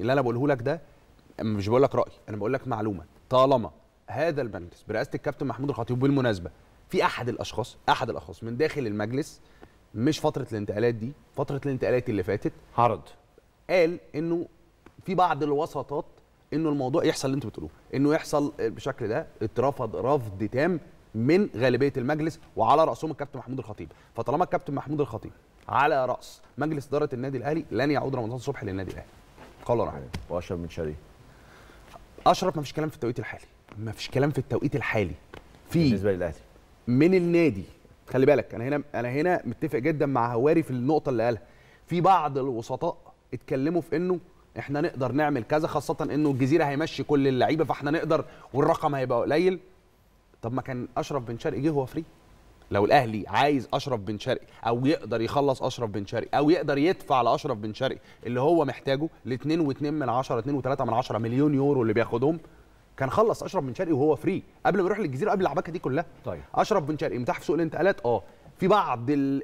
اللي انا بقوله لك ده مش بقول لك راي انا بقول لك معلومه طالما هذا المجلس برئاسه الكابتن محمود الخطيب بالمناسبه في احد الاشخاص احد الاشخاص من داخل المجلس مش فتره الانتقالات دي فتره الانتقالات اللي فاتت عرض قال انه في بعض الوسطات انه الموضوع يحصل اللي انتم بتقولوه انه يحصل بالشكل ده اترفض رفض تام من غالبيه المجلس وعلى راسهم الكابتن محمود الخطيب فطالما الكابتن محمود الخطيب على راس مجلس اداره النادي الاهلي لن يعود رمضان صبحي للنادي الاهلي قولا واحدا واشرف بن شريف اشرف ما فيش كلام في التوقيت الحالي ما فيش كلام في التوقيت الحالي في بالنسبه للاهلي من النادي خلي بالك انا هنا انا هنا متفق جدا مع هواري في النقطه اللي قالها في بعض الوسطاء اتكلموا في انه احنا نقدر نعمل كذا خاصه انه الجزيره هيمشي كل اللعيبه فاحنا نقدر والرقم هيبقى قليل طب ما كان اشرف بن شرقي جه هو فري لو الاهلي عايز اشرف بن شرقي او يقدر يخلص اشرف بن شرقي او يقدر يدفع لاشرف بن شرقي اللي هو محتاجه ل 2.2 من 10 2.3 من 10 مليون يورو اللي بياخدهم كان خلص اشرف بن شرقي وهو فري قبل ما يروح للجزيره قبل العباكه دي كلها طيب اشرف بن شرقي متاح في سوق الانتقالات اه في بعض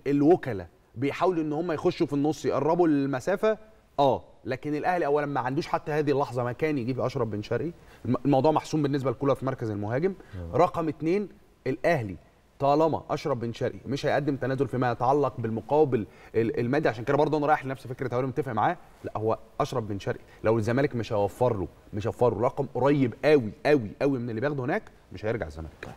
الوكلاء بيحاولوا ان هم يخشوا في النص يقربوا المسافه اه لكن الاهلي اولا ما عندوش حتى هذه اللحظه مكان يجيب اشرف بن شرقي الموضوع محسوم بالنسبه لكولر في مركز المهاجم آه. رقم اثنين الاهلي طالما اشرف بن شرقي مش هيقدم تنازل فيما يتعلق بالمقابل المادي عشان كده برضه انا رايح لنفس فكره هو متفق معاه لا هو اشرف بن شرقي لو الزمالك مش هيوفر له مش هيوفر له رقم قريب قوي قوي قوي من اللي بياخده هناك مش هيرجع الزمالك